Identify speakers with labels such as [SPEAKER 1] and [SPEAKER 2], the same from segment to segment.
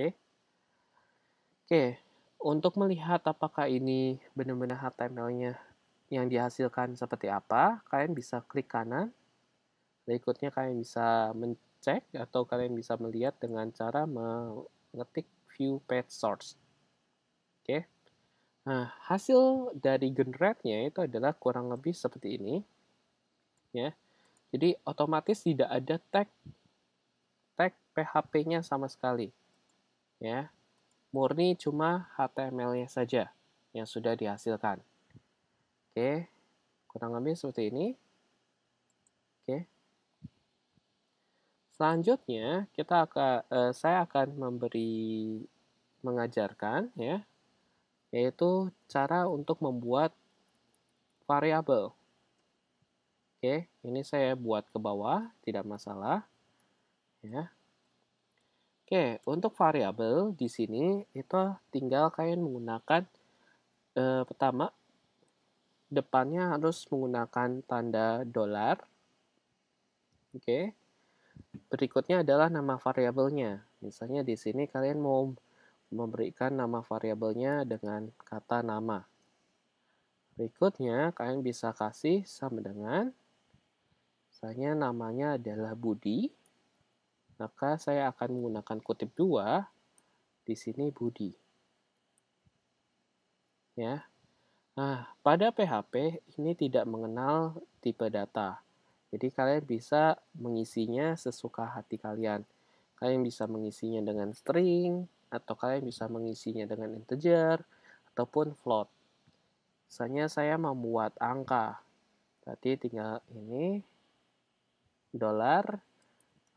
[SPEAKER 1] Oke. Oke, untuk melihat apakah ini benar-benar HTML-nya yang dihasilkan seperti apa, kalian bisa klik kanan. Berikutnya kalian bisa mencek atau kalian bisa melihat dengan cara mengetik view page source. Oke. Nah, hasil dari generate-nya itu adalah kurang lebih seperti ini. Ya. Jadi otomatis tidak ada tag tag PHP-nya sama sekali ya murni cuma HTML-nya saja yang sudah dihasilkan. Oke, kurang lebih seperti ini. Oke. Selanjutnya kita akan eh, saya akan memberi mengajarkan ya yaitu cara untuk membuat variabel. Oke, ini saya buat ke bawah, tidak masalah. Ya. Oke, untuk variabel di sini itu tinggal kalian menggunakan eh, pertama depannya harus menggunakan tanda dolar. Oke. Berikutnya adalah nama variabelnya. Misalnya di sini kalian mau memberikan nama variabelnya dengan kata nama. Berikutnya kalian bisa kasih sama dengan misalnya namanya adalah Budi. Maka saya akan menggunakan kutip 2, di sini Budi. Ya. Nah, pada PHP ini tidak mengenal tipe data. Jadi kalian bisa mengisinya sesuka hati kalian. Kalian bisa mengisinya dengan string, atau kalian bisa mengisinya dengan integer, ataupun float. Misalnya saya membuat angka. Berarti tinggal ini, dolar,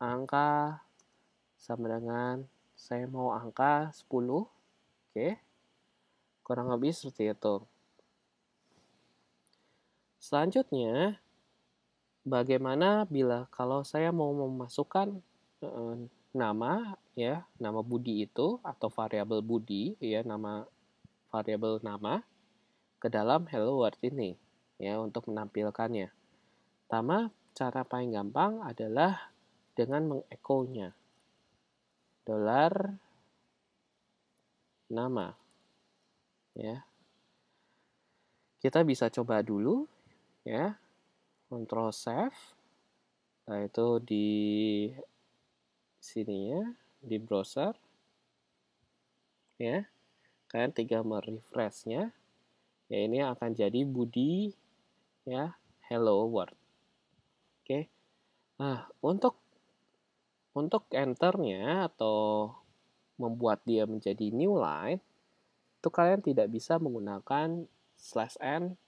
[SPEAKER 1] angka sama dengan saya mau angka 10. Oke. Okay. Kurang lebih seperti itu. Selanjutnya, bagaimana bila kalau saya mau memasukkan eh, nama ya, nama Budi itu atau variabel Budi ya, nama variabel nama ke dalam hello world ini ya untuk menampilkannya. Pertama, cara paling gampang adalah dengan mengekonya. Dolar nama. Ya. Kita bisa coba dulu ya. Control save. Nah, itu di sini ya, di browser. Ya. Kalian tiga merefreshnya. Ya, ini akan jadi Budi ya Hello World. Oke. Nah, untuk untuk enternya atau membuat dia menjadi new line, itu kalian tidak bisa menggunakan slash n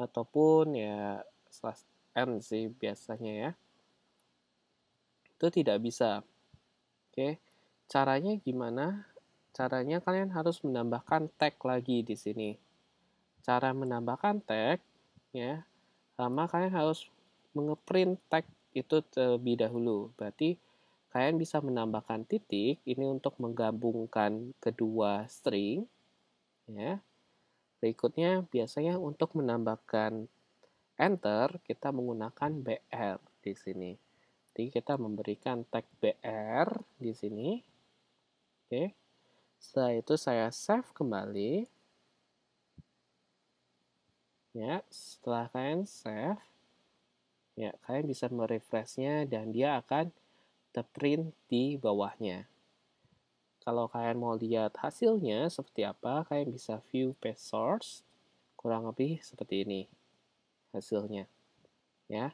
[SPEAKER 1] ataupun ya slash n sih biasanya ya. Itu tidak bisa. Oke, caranya gimana? Caranya kalian harus menambahkan tag lagi di sini. Cara menambahkan tag ya, sama kalian harus mengeprint tag itu terlebih dahulu. Berarti kalian bisa menambahkan titik ini untuk menggabungkan kedua string ya. Berikutnya biasanya untuk menambahkan enter kita menggunakan br di sini. Jadi kita memberikan tag br di sini. Oke. Setelah itu saya save kembali. Ya, setelah kalian save Ya, kalian bisa merefreshnya dan dia akan terprint di bawahnya. Kalau kalian mau lihat hasilnya seperti apa, kalian bisa view page source kurang lebih seperti ini hasilnya. Ya.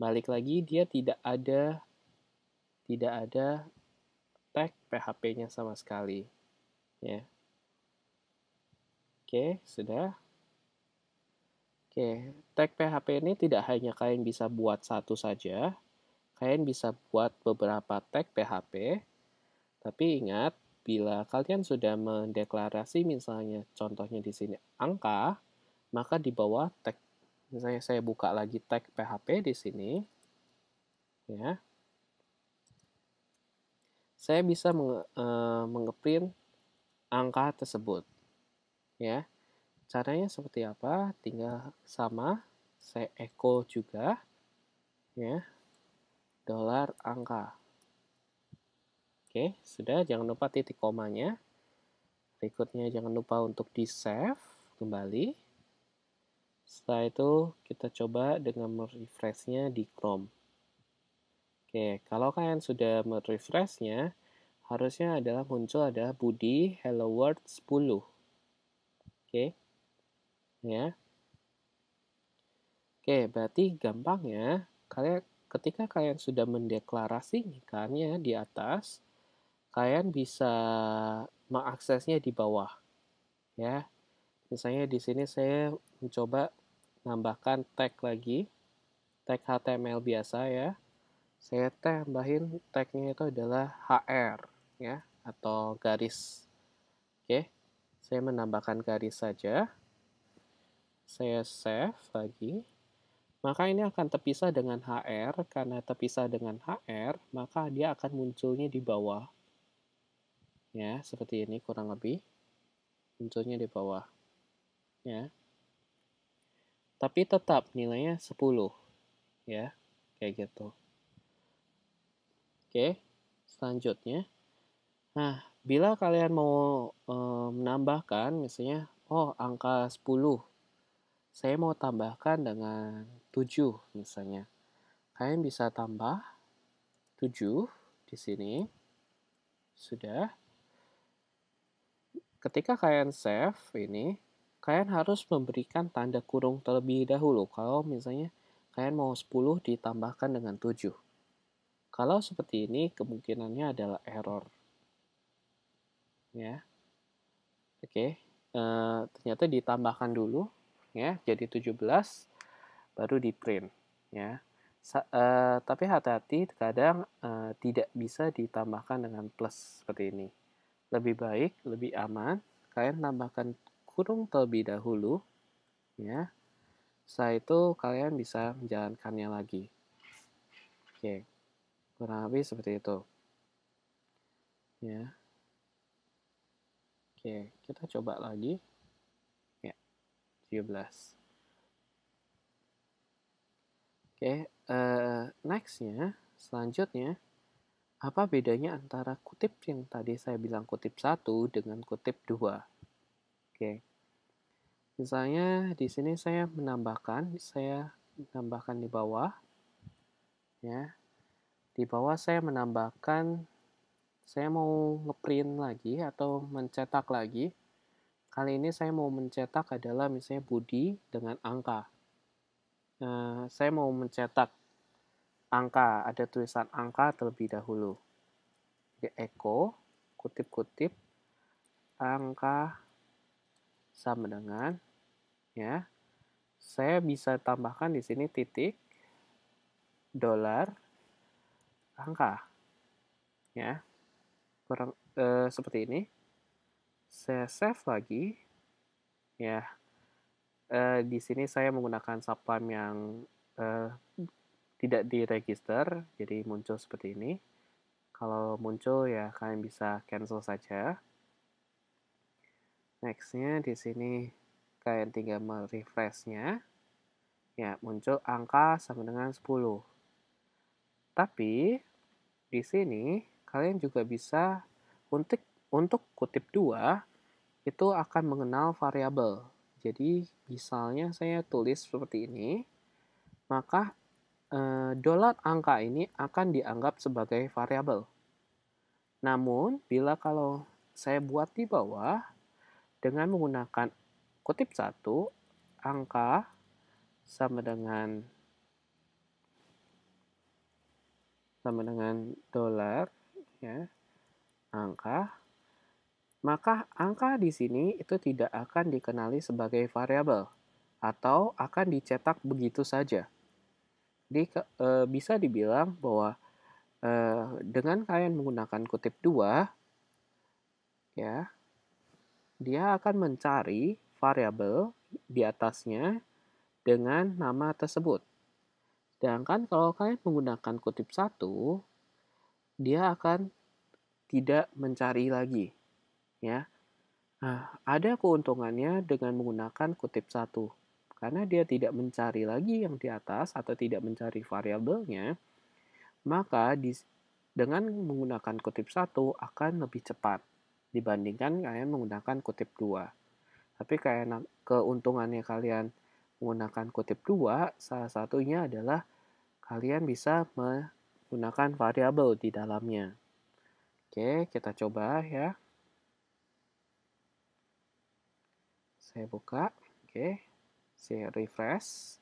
[SPEAKER 1] Balik lagi dia tidak ada tidak ada tag PHP-nya sama sekali. Ya. Oke, sudah. Oke, tag PHP ini tidak hanya kalian bisa buat satu saja, kalian bisa buat beberapa tag PHP, tapi ingat, bila kalian sudah mendeklarasi misalnya contohnya di sini angka, maka di bawah tag, misalnya saya buka lagi tag PHP di sini, ya, saya bisa menge, eh, angka tersebut, ya. Caranya seperti apa? Tinggal sama, saya echo juga, ya, dolar angka. Oke, sudah, jangan lupa titik komanya. Berikutnya jangan lupa untuk di-save kembali. Setelah itu kita coba dengan merefreshnya di Chrome. Oke, kalau kalian sudah merefreshnya, harusnya adalah muncul ada Budi Hello World 10. Oke ya. Oke, berarti gampang ya. kalian ketika kalian sudah mendeklarasikannya di atas, kalian bisa mengaksesnya di bawah. Ya. Misalnya di sini saya mencoba nambahkan tag lagi. Tag HTML biasa ya. Saya tambahin tagnya itu adalah HR ya atau garis. Oke. Saya menambahkan garis saja saya save lagi, maka ini akan terpisah dengan HR, karena terpisah dengan HR, maka dia akan munculnya di bawah. Ya, seperti ini kurang lebih. Munculnya di bawah. Ya. Tapi tetap nilainya 10. Ya, kayak gitu. Oke, selanjutnya. Nah, bila kalian mau e, menambahkan, misalnya, oh angka 10 saya mau tambahkan dengan 7 misalnya. Kalian bisa tambah 7 di sini. Sudah. Ketika kalian save ini, kalian harus memberikan tanda kurung terlebih dahulu. Kalau misalnya kalian mau 10 ditambahkan dengan 7. Kalau seperti ini, kemungkinannya adalah error. Ya. Oke, uh, ternyata ditambahkan dulu ya jadi 17 baru di print ya Sa uh, tapi hati-hati kadang uh, eh, tidak bisa ditambahkan dengan plus seperti ini lebih baik lebih aman kalian tambahkan kurung terlebih dahulu ya setelah itu kalian bisa menjalankannya lagi oke kurang lebih seperti itu ya oke kita coba lagi 17. Oke, uh, nextnya, selanjutnya, apa bedanya antara kutip yang tadi saya bilang kutip 1 dengan kutip 2? Oke, misalnya di sini saya menambahkan, saya menambahkan di bawah, ya, di bawah saya menambahkan, saya mau ngeprint lagi atau mencetak lagi Kali ini saya mau mencetak adalah misalnya Budi dengan angka. Nah, saya mau mencetak angka, ada tulisan angka terlebih dahulu. Jadi Eko, kutip-kutip, angka sama dengan, ya, saya bisa tambahkan di sini titik, dolar, angka, ya, kurang, eh, seperti ini saya save lagi ya uh, di sini saya menggunakan subline yang uh, tidak diregister jadi muncul seperti ini kalau muncul ya kalian bisa cancel saja nextnya di sini kalian tinggal merefreshnya ya muncul angka sama dengan 10 tapi di sini kalian juga bisa untuk untuk kutip dua itu akan mengenal variabel. Jadi misalnya saya tulis seperti ini, maka eh, dolar angka ini akan dianggap sebagai variabel. Namun bila kalau saya buat di bawah dengan menggunakan kutip satu angka sama dengan sama dengan dolar ya angka maka angka di sini itu tidak akan dikenali sebagai variabel atau akan dicetak begitu saja. Jadi e, eh, bisa dibilang bahwa e, dengan kalian menggunakan kutip 2 ya dia akan mencari variabel di atasnya dengan nama tersebut. Sedangkan kalau kalian menggunakan kutip 1 dia akan tidak mencari lagi ya. Nah, ada keuntungannya dengan menggunakan kutip satu karena dia tidak mencari lagi yang di atas atau tidak mencari variabelnya, maka di, dengan menggunakan kutip satu akan lebih cepat dibandingkan kalian menggunakan kutip dua. Tapi kalian keuntungannya kalian menggunakan kutip dua salah satunya adalah kalian bisa menggunakan variabel di dalamnya. Oke, kita coba ya. Saya buka. Oke. Okay. Saya refresh.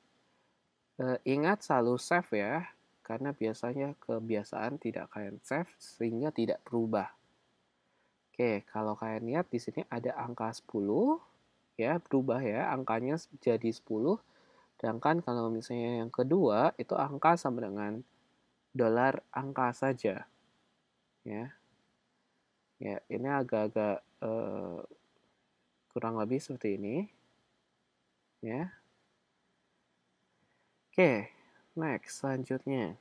[SPEAKER 1] E, ingat selalu save ya. Karena biasanya kebiasaan tidak kalian save sehingga tidak berubah. Oke, okay, kalau kalian lihat di sini ada angka 10 ya, berubah ya, angkanya jadi 10. Sedangkan kalau misalnya yang kedua itu angka sama dengan dolar angka saja. Ya. Ya, ini agak-agak eh, kurang lebih seperti ini. Ya. Oke, next selanjutnya.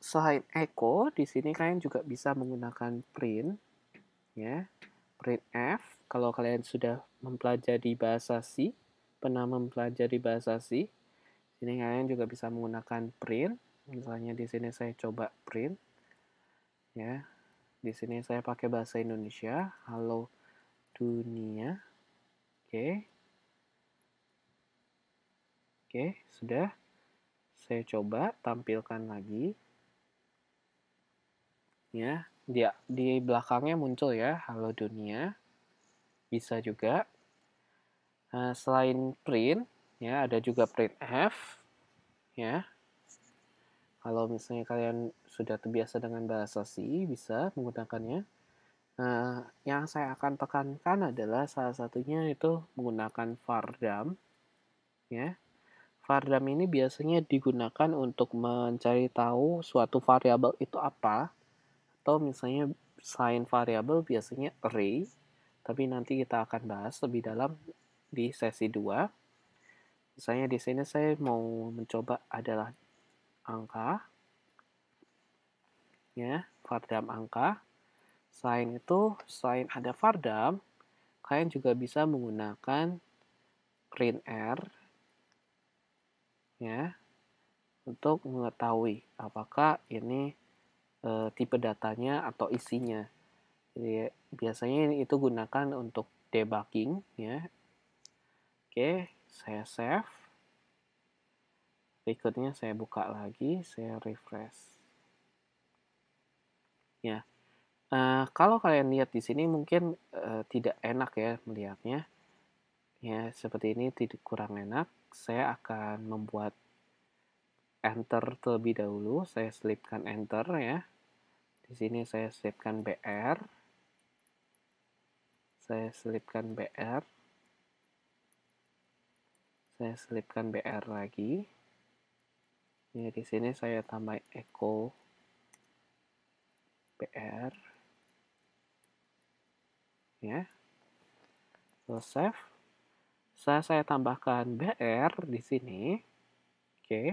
[SPEAKER 1] Selain echo, di sini kalian juga bisa menggunakan print ya. Print F kalau kalian sudah mempelajari bahasa C, pernah mempelajari bahasa C, sini kalian juga bisa menggunakan print. Misalnya di sini saya coba print ya. Di sini saya pakai bahasa Indonesia, halo dunia Oke. Oke, sudah. Saya coba tampilkan lagi. Ya, dia di belakangnya muncul ya, halo dunia. Bisa juga. Nah, selain print, ya ada juga print F. Ya. Kalau misalnya kalian sudah terbiasa dengan bahasa C, bisa menggunakannya. Nah, yang saya akan tekankan adalah salah satunya itu menggunakan Fardam. Ya. Fardam ini biasanya digunakan untuk mencari tahu suatu variabel itu apa atau misalnya sign variabel biasanya array, tapi nanti kita akan bahas lebih dalam di sesi 2. Misalnya di sini saya mau mencoba adalah angka ya, Fardam angka selain itu, selain ada Fardam, kalian juga bisa menggunakan print Air ya untuk mengetahui apakah ini e, tipe datanya atau isinya. Jadi biasanya itu gunakan untuk debugging ya. Oke, saya save. Berikutnya saya buka lagi, saya refresh. Ya. Uh, kalau kalian lihat di sini mungkin uh, tidak enak ya melihatnya. Ya, seperti ini tidak kurang enak. Saya akan membuat enter terlebih dahulu. Saya selipkan enter ya. Di sini saya selipkan BR. Saya selipkan BR. Saya selipkan BR lagi. Ya, di sini saya tambah echo BR ya. So save. Saya, saya tambahkan BR di sini. Oke. Okay.